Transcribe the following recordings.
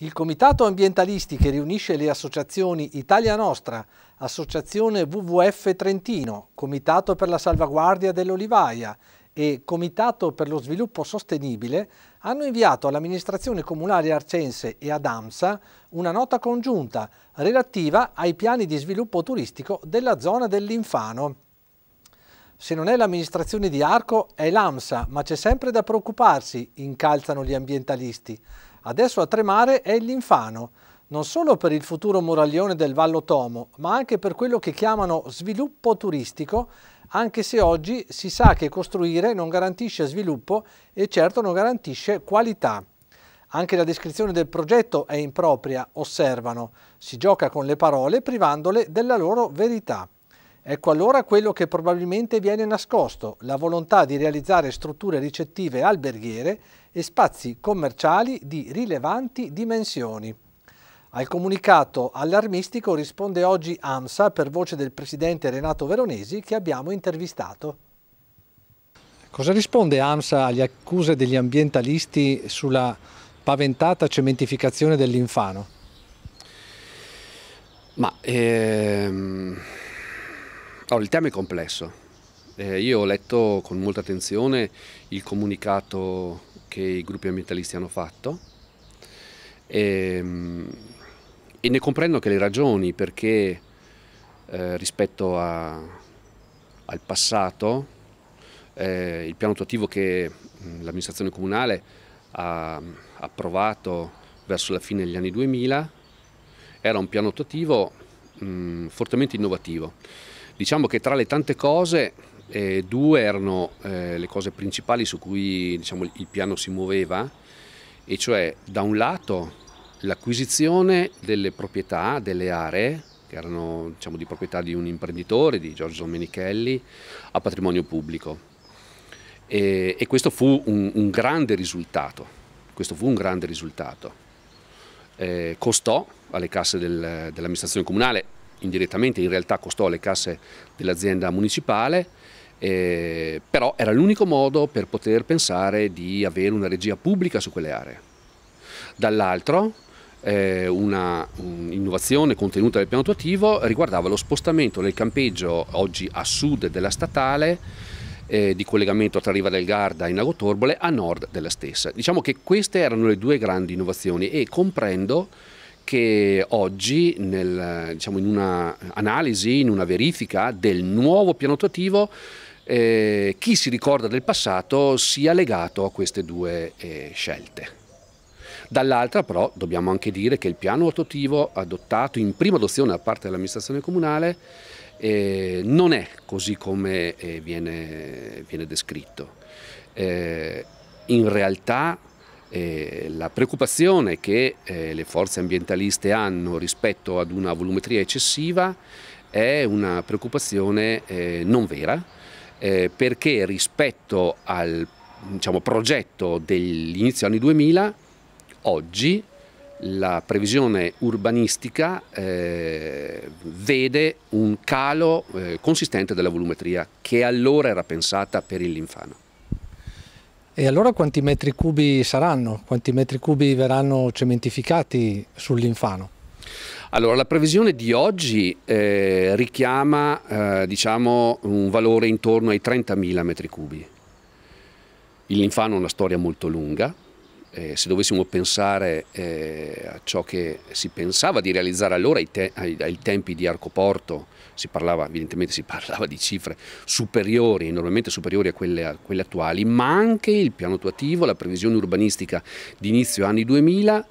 Il Comitato Ambientalisti che riunisce le associazioni Italia Nostra, Associazione WWF Trentino, Comitato per la salvaguardia dell'Olivaia e Comitato per lo sviluppo sostenibile hanno inviato all'amministrazione comunale Arcense e ad AMSA una nota congiunta relativa ai piani di sviluppo turistico della zona dell'Infano. Se non è l'amministrazione di Arco è l'AMSA, ma c'è sempre da preoccuparsi, incalzano gli ambientalisti. Adesso a tremare è linfano, non solo per il futuro muraglione del Vallo Tomo, ma anche per quello che chiamano sviluppo turistico, anche se oggi si sa che costruire non garantisce sviluppo e certo non garantisce qualità. Anche la descrizione del progetto è impropria, osservano. Si gioca con le parole privandole della loro verità. Ecco allora quello che probabilmente viene nascosto, la volontà di realizzare strutture ricettive alberghiere e spazi commerciali di rilevanti dimensioni. Al comunicato allarmistico risponde oggi AMSA per voce del presidente Renato Veronesi che abbiamo intervistato. Cosa risponde AMSA alle accuse degli ambientalisti sulla paventata cementificazione dell'infano? Ma... Ehm allora, il tema è complesso. Eh, io ho letto con molta attenzione il comunicato che i gruppi ambientalisti hanno fatto e, ehm, e ne comprendo anche le ragioni perché eh, rispetto a, al passato eh, il piano attuativo che l'amministrazione comunale ha approvato verso la fine degli anni 2000 era un piano attuativo mh, fortemente innovativo Diciamo che tra le tante cose eh, due erano eh, le cose principali su cui diciamo, il piano si muoveva, e cioè da un lato l'acquisizione delle proprietà, delle aree, che erano diciamo, di proprietà di un imprenditore, di Giorgio Domenichelli, a patrimonio pubblico. E, e questo fu un, un, grande risultato, questo fu un grande risultato. Eh, costò alle casse del, dell'amministrazione comunale indirettamente in realtà costò le casse dell'azienda municipale, eh, però era l'unico modo per poter pensare di avere una regia pubblica su quelle aree. Dall'altro eh, un'innovazione contenuta nel piano attuativo riguardava lo spostamento del campeggio oggi a sud della statale eh, di collegamento tra Riva del Garda e Nago Torbole a nord della stessa. Diciamo che queste erano le due grandi innovazioni e comprendo che oggi nel, diciamo, in un'analisi, in una verifica del nuovo piano attuativo eh, chi si ricorda del passato sia legato a queste due eh, scelte. Dall'altra però dobbiamo anche dire che il piano attuativo adottato in prima adozione da parte dell'amministrazione comunale eh, non è così come eh, viene, viene, descritto. Eh, in realtà eh, la preoccupazione che eh, le forze ambientaliste hanno rispetto ad una volumetria eccessiva è una preoccupazione eh, non vera eh, perché rispetto al diciamo, progetto dell'inizio anni 2000 oggi la previsione urbanistica eh, vede un calo eh, consistente della volumetria che allora era pensata per il linfano. E allora quanti metri cubi saranno? Quanti metri cubi verranno cementificati sull'infano? Allora, la previsione di oggi eh, richiama eh, diciamo, un valore intorno ai 30.000 metri cubi. Il linfano ha una storia molto lunga, eh, se dovessimo pensare eh, a ciò che si pensava di realizzare allora ai, te ai, ai tempi di Arcoporto, si parlava, evidentemente si parlava di cifre superiori, enormemente superiori a quelle, a quelle attuali, ma anche il piano attuativo, la previsione urbanistica di inizio anni 2000,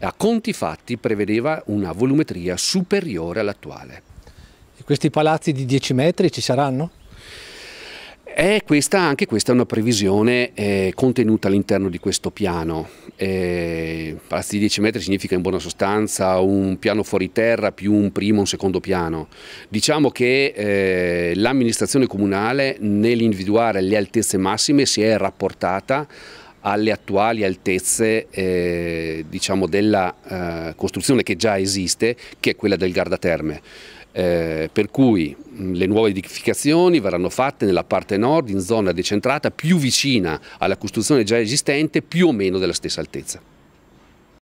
a conti fatti prevedeva una volumetria superiore all'attuale. questi palazzi di 10 metri ci saranno? è questa, anche questa è una previsione eh, contenuta all'interno di questo piano. Eh, palazzi di 10 metri significa in buona sostanza un piano fuori terra più un primo, un secondo piano. Diciamo che eh, l'amministrazione comunale nell'individuare le altezze massime si è rapportata alle attuali altezze eh, diciamo della eh, costruzione che già esiste, che è quella del Gardaterme eh, per cui mh, le nuove edificazioni verranno fatte nella parte nord in zona decentrata più vicina alla costruzione già esistente più o meno della stessa altezza.